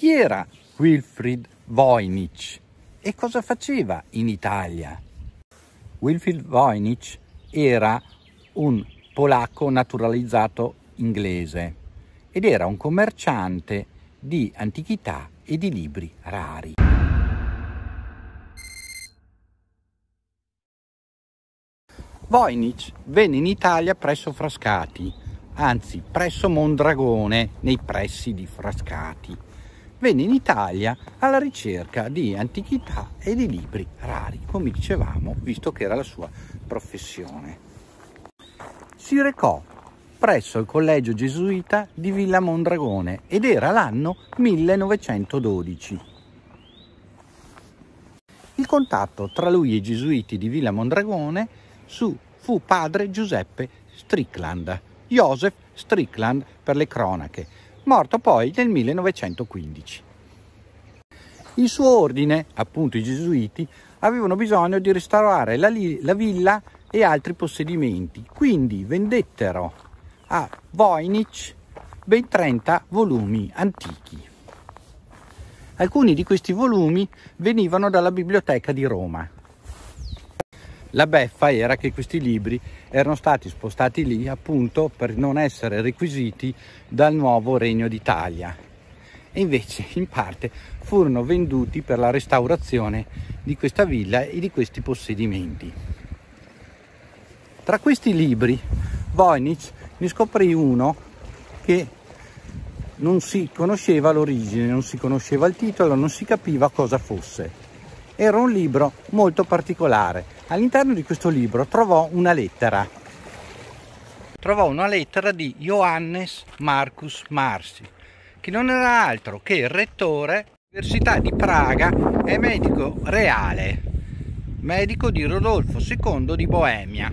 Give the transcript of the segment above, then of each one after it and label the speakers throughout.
Speaker 1: Chi era Wilfried Voynich e cosa faceva in Italia? Wilfried Voynich era un polacco naturalizzato inglese ed era un commerciante di antichità e di libri rari. Voynich venne in Italia presso Frascati, anzi presso Mondragone, nei pressi di Frascati venne in Italia alla ricerca di antichità e di libri rari, come dicevamo, visto che era la sua professione. Si recò presso il collegio gesuita di Villa Mondragone ed era l'anno 1912. Il contatto tra lui e i gesuiti di Villa Mondragone su fu padre Giuseppe Strickland, Joseph Strickland per le cronache, morto poi nel 1915. In suo ordine, appunto i gesuiti, avevano bisogno di restaurare la, la villa e altri possedimenti, quindi vendettero a Voynich ben 30 volumi antichi. Alcuni di questi volumi venivano dalla biblioteca di Roma, la beffa era che questi libri erano stati spostati lì appunto per non essere requisiti dal nuovo Regno d'Italia e invece in parte furono venduti per la restaurazione di questa villa e di questi possedimenti. Tra questi libri Voynich ne scoprì uno che non si conosceva l'origine, non si conosceva il titolo, non si capiva cosa fosse era un libro molto particolare. All'interno di questo libro trovò una lettera. Trovò una lettera di Johannes Marcus Marsi, che non era altro che il rettore dell'Università di Praga e medico reale, medico di Rodolfo II di Boemia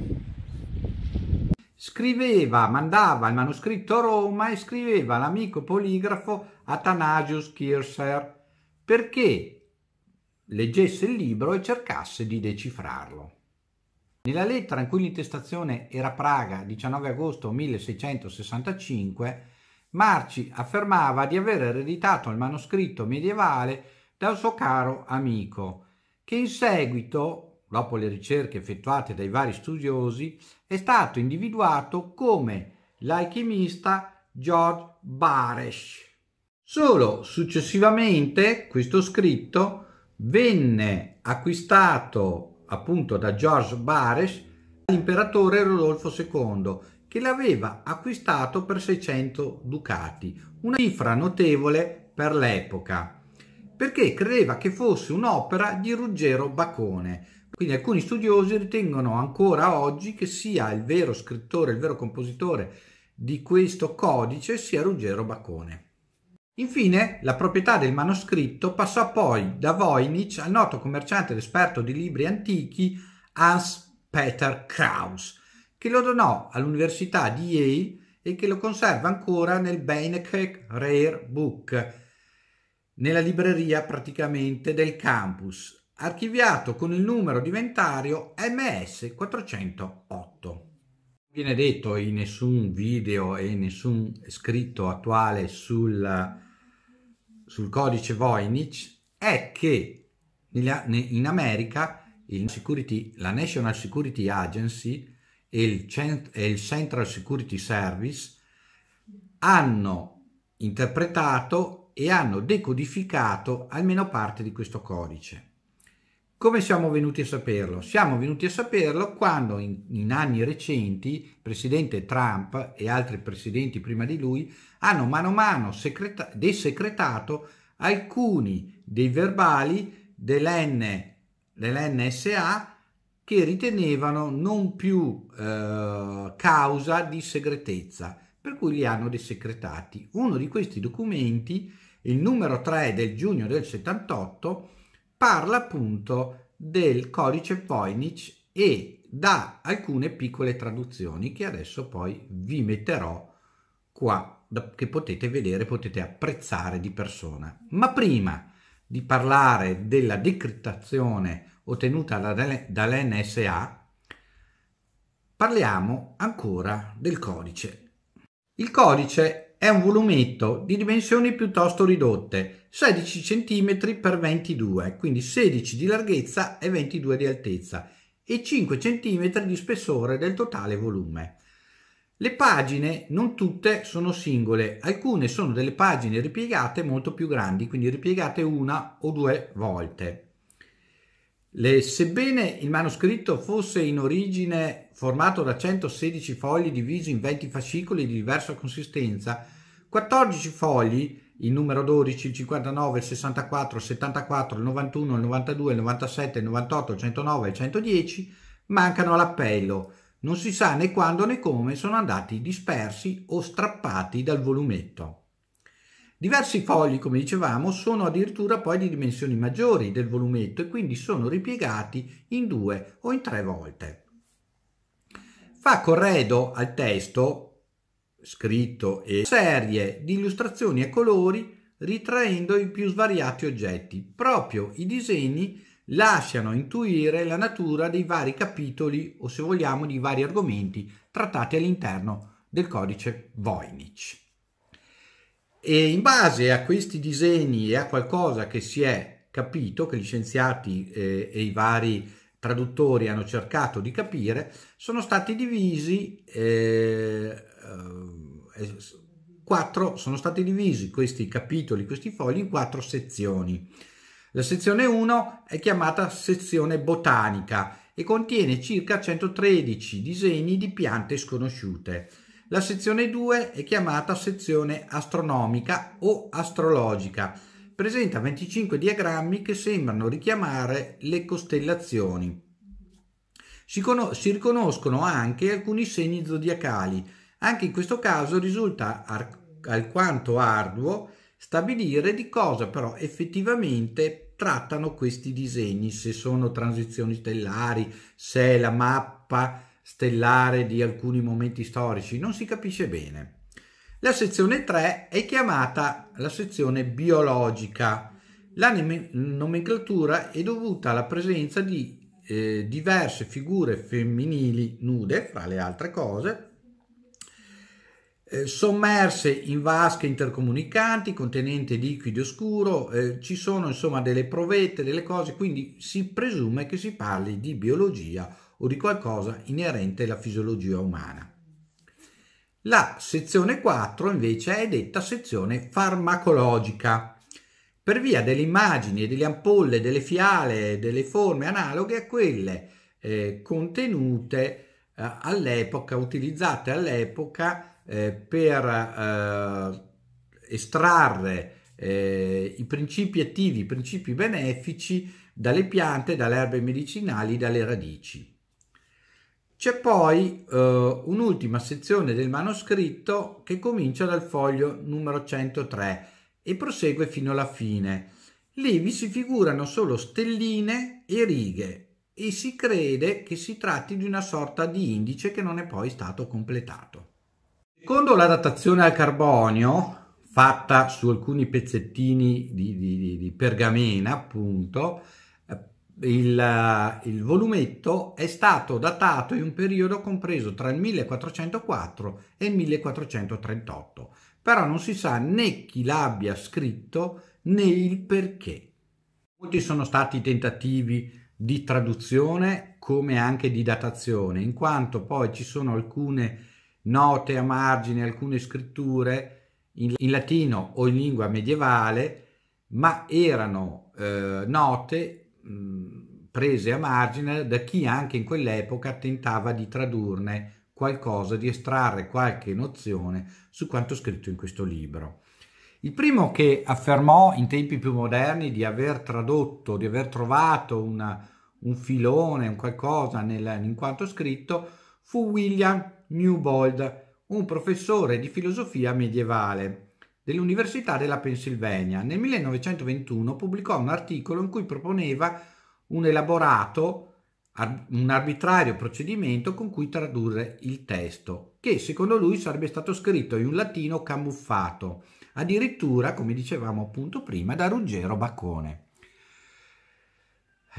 Speaker 1: scriveva, mandava il manoscritto a Roma e scriveva l'amico poligrafo Athanasius Kircher perché leggesse il libro e cercasse di decifrarlo. Nella lettera in cui l'intestazione era Praga, 19 agosto 1665, Marci affermava di aver ereditato il manoscritto medievale dal suo caro amico, che in seguito, dopo le ricerche effettuate dai vari studiosi, è stato individuato come l'alchimista George Baresh. Solo successivamente questo scritto venne acquistato appunto da George Bares l'imperatore Rodolfo II che l'aveva acquistato per 600 ducati, una cifra notevole per l'epoca, perché credeva che fosse un'opera di Ruggero Bacone. Quindi alcuni studiosi ritengono ancora oggi che sia il vero scrittore, il vero compositore di questo codice sia Ruggero Bacone. Infine, la proprietà del manoscritto passò poi da Voynich al noto commerciante ed esperto di libri antichi Hans Peter Kraus, che lo donò all'Università di Yale e che lo conserva ancora nel Beinecke Rare Book, nella libreria praticamente del campus, archiviato con il numero di inventario MS 408 Non viene detto in nessun video e in nessun scritto attuale sul sul codice Voynich è che in America Security, la National Security Agency e il, Cent e il Central Security Service hanno interpretato e hanno decodificato almeno parte di questo codice. Come siamo venuti a saperlo? Siamo venuti a saperlo quando in, in, anni recenti il presidente Trump e altri presidenti prima di lui hanno mano a mano secreta- desecretato alcuni dei verbali dell'N, dell'NSA che ritenevano non più eh, causa di segretezza, per cui li hanno desecretati. Uno di questi documenti, il numero 3 del giugno del 78, parla appunto del codice Voynich e da alcune piccole traduzioni che adesso poi vi metterò qua che potete vedere, potete apprezzare di persona. Ma prima di parlare della decrittazione ottenuta dall'NSA, parliamo ancora del codice. Il codice è un volumetto di dimensioni piuttosto ridotte, 16 cm x 22, quindi 16 di larghezza e 22 di altezza e 5 cm di spessore del totale volume. Le pagine non tutte sono singole, alcune sono delle pagine ripiegate molto più grandi, quindi ripiegate una o due volte. Le, sebbene il manoscritto fosse in origine formato da 116 fogli divisi in 20 fascicoli di diversa consistenza, 14 fogli, il numero 12, il 59, il 64, il 74, il 91, il 92, il 97, il 98, il 109 e il 110, mancano all'appello. Non si sa né quando né come sono andati dispersi o strappati dal volumetto. Diversi fogli, come dicevamo, sono addirittura poi di dimensioni maggiori del volumetto e quindi sono ripiegati in due o in tre volte. Fa corredo al testo, scritto e serie di illustrazioni a colori ritraendo i più svariati oggetti. Proprio i disegni lasciano intuire la natura dei vari capitoli o se vogliamo di vari argomenti trattati all'interno del codice Voynich e in base a questi disegni e a qualcosa che si è capito, che gli scienziati eh, e i vari traduttori hanno cercato di capire, sono stati divisi eh, eh, quattro, sono stati divisi questi capitoli, questi fogli in quattro sezioni. La sezione 1 è chiamata sezione botanica e contiene circa 113 disegni di piante sconosciute. La sezione 2 è chiamata sezione astronomica o astrologica. Presenta 25 diagrammi che sembrano richiamare le costellazioni. Si, con- si riconoscono anche alcuni segni zodiacali. Anche in questo caso risulta ar- alquanto arduo stabilire di cosa però effettivamente trattano questi disegni, se sono transizioni stellari, se è la mappa stellare di alcuni momenti storici, non si capisce bene. La sezione 3 è chiamata la sezione biologica. La nomenclatura è dovuta alla presenza di eh, diverse figure femminili nude, fra le altre cose, eh, sommerse in vasche intercomunicanti contenente liquido scuro, eh, ci sono insomma delle provette, delle cose, quindi si presume che si parli di biologia o di qualcosa inerente alla fisiologia umana. La sezione 4 invece è detta sezione farmacologica per via delle immagini, delle ampolle, delle fiale, delle forme analoghe a quelle eh, contenute eh, all'epoca, utilizzate all'epoca eh, per eh, estrarre eh, i principi attivi, i principi benefici dalle piante, dalle erbe medicinali, dalle radici. C'è poi eh, un'ultima sezione del manoscritto che comincia dal foglio numero 103 e prosegue fino alla fine. Lì vi si figurano solo stelline e righe e si crede che si tratti di una sorta di indice che non è poi stato completato. Secondo la datazione al carbonio, fatta su alcuni pezzettini di, di, di pergamena, appunto, il, eh, il, volumetto è stato datato in un periodo compreso tra il 1404 e il 1438, però non si sa né chi l'abbia scritto né il perché. Molti sono stati tentativi di traduzione come anche di datazione, in quanto poi ci sono alcune note a margine, alcune scritture in, in latino o in lingua medievale, ma erano eh, note prese a margine da chi anche in quell'epoca tentava di tradurne qualcosa, di estrarre qualche nozione su quanto scritto in questo libro. Il primo che affermò in tempi più moderni di aver tradotto, di aver trovato una, un filone, un qualcosa nel, in quanto scritto, fu William Newbold, un professore di filosofia medievale dell'Università della Pennsylvania. Nel 1921 pubblicò un articolo in cui proponeva un elaborato, un arbitrario procedimento con cui tradurre il testo, che secondo lui sarebbe stato scritto in un latino camuffato, addirittura, come dicevamo appunto prima, da Ruggero Baccone.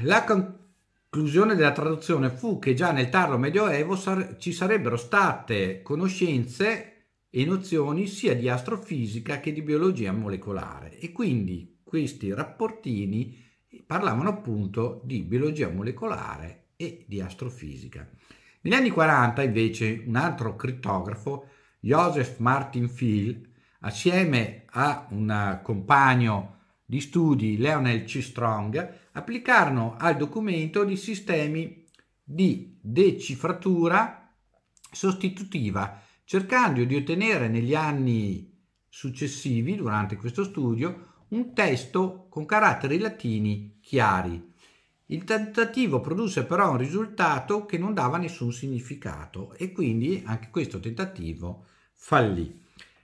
Speaker 1: La conclusione della traduzione fu che già nel tardo medioevo ci sarebbero state conoscenze e nozioni sia di astrofisica che di biologia molecolare e quindi questi rapportini parlavano appunto di biologia molecolare e di astrofisica. Negli anni 40 invece un altro crittografo, Joseph Martin Field, assieme a un compagno di studi, Leonel C. Strong, applicarono al documento dei sistemi di decifratura sostitutiva cercando di ottenere negli anni successivi, durante questo studio, un testo con caratteri latini chiari. Il tentativo produsse però un risultato che non dava nessun significato e quindi anche questo tentativo fallì.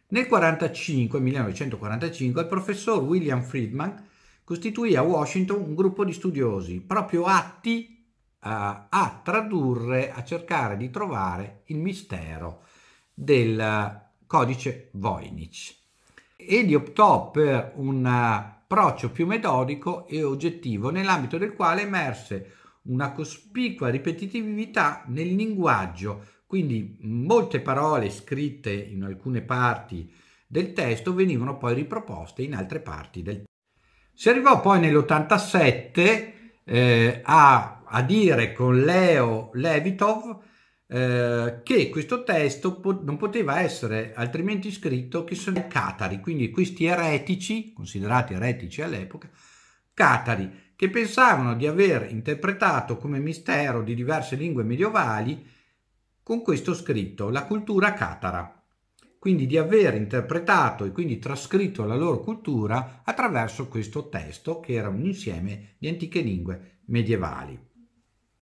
Speaker 1: Nel 45, 1945 il professor William Friedman costituì a Washington un gruppo di studiosi proprio atti a, a tradurre, a cercare di trovare il mistero del codice Voynich egli optò per un approccio più metodico e oggettivo nell'ambito del quale emerse una cospicua ripetitività nel linguaggio, quindi molte parole scritte in alcune parti del testo venivano poi riproposte in altre parti del testo. Si arrivò poi nell'87 eh, a, a dire con Leo Levitov eh, che questo testo po- non poteva essere altrimenti scritto che sono i catari, quindi questi eretici, considerati eretici all'epoca, catari, che pensavano di aver interpretato come mistero di diverse lingue medievali con questo scritto, la cultura catara, quindi di aver interpretato e quindi trascritto la loro cultura attraverso questo testo che era un insieme di antiche lingue medievali.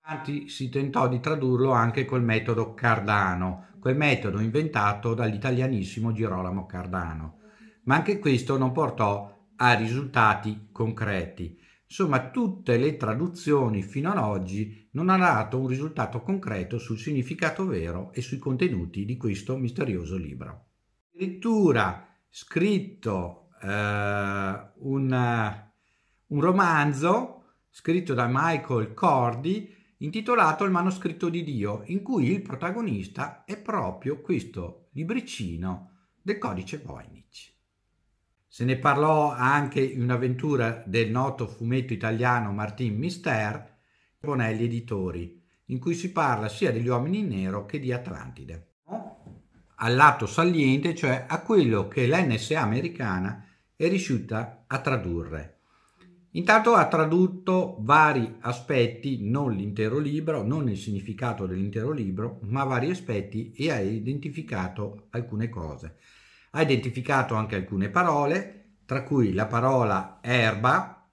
Speaker 1: Infatti si tentò di tradurlo anche col metodo Cardano, quel metodo inventato dall'italianissimo Girolamo Cardano. Ma anche questo non portò a risultati concreti. Insomma, tutte le traduzioni fino ad oggi non hanno dato un risultato concreto sul significato vero e sui contenuti di questo misterioso libro. Addirittura scritto eh, un, eh, un romanzo scritto da Michael Cordy intitolato Il manoscritto di Dio, in cui il protagonista è proprio questo libricino del codice Voynich. Se ne parlò anche in un'avventura del noto fumetto italiano Martin Mister, Bonelli Editori, in cui si parla sia degli uomini in nero che di Atlantide. Al lato saliente, cioè a quello che l'NSA americana è riuscita a tradurre Intanto ha tradotto vari aspetti, non l'intero libro, non il significato dell'intero libro, ma vari aspetti e ha identificato alcune cose. Ha identificato anche alcune parole, tra cui la parola erba,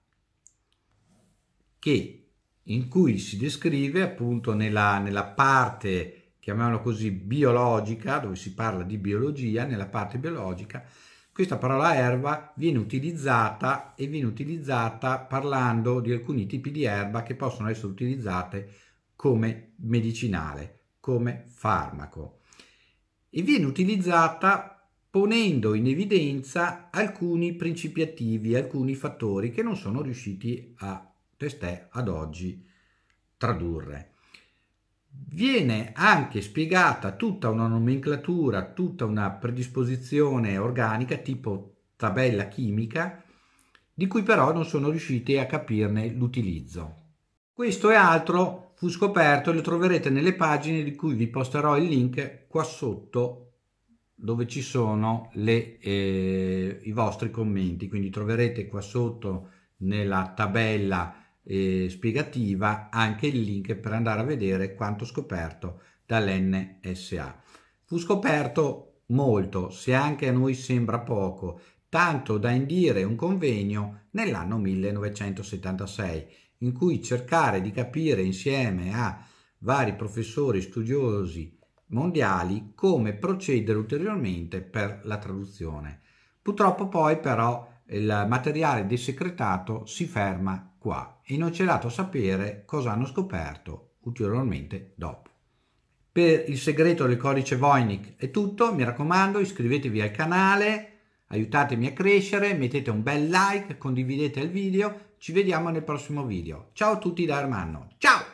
Speaker 1: che, in cui si descrive appunto nella, nella parte, chiamiamola così, biologica, dove si parla di biologia, nella parte biologica, questa parola erba viene utilizzata e viene utilizzata parlando di alcuni tipi di erba che possono essere utilizzate come medicinale, come farmaco. E viene utilizzata ponendo in evidenza alcuni principi attivi, alcuni fattori che non sono riusciti a testè ad oggi tradurre viene anche spiegata tutta una nomenclatura, tutta una predisposizione organica tipo tabella chimica, di cui però non sono riusciti a capirne l'utilizzo. Questo e altro fu scoperto e lo troverete nelle pagine di cui vi posterò il link qua sotto dove ci sono le, eh, i vostri commenti, quindi troverete qua sotto nella tabella eh, spiegativa anche il link per andare a vedere quanto scoperto dall'NSA. Fu scoperto molto, se anche a noi sembra poco, tanto da indire un convegno nell'anno 1976, in cui cercare di capire insieme a vari professori studiosi mondiali come procedere ulteriormente per la traduzione. Purtroppo poi però il materiale desecretato si ferma qua e non c'è dato sapere cosa hanno scoperto ulteriormente dopo. Per il segreto del codice Voynich è tutto, mi raccomando iscrivetevi al canale, aiutatemi a crescere, mettete un bel like, condividete il video, ci vediamo nel prossimo video. Ciao a tutti da Armanno, ciao!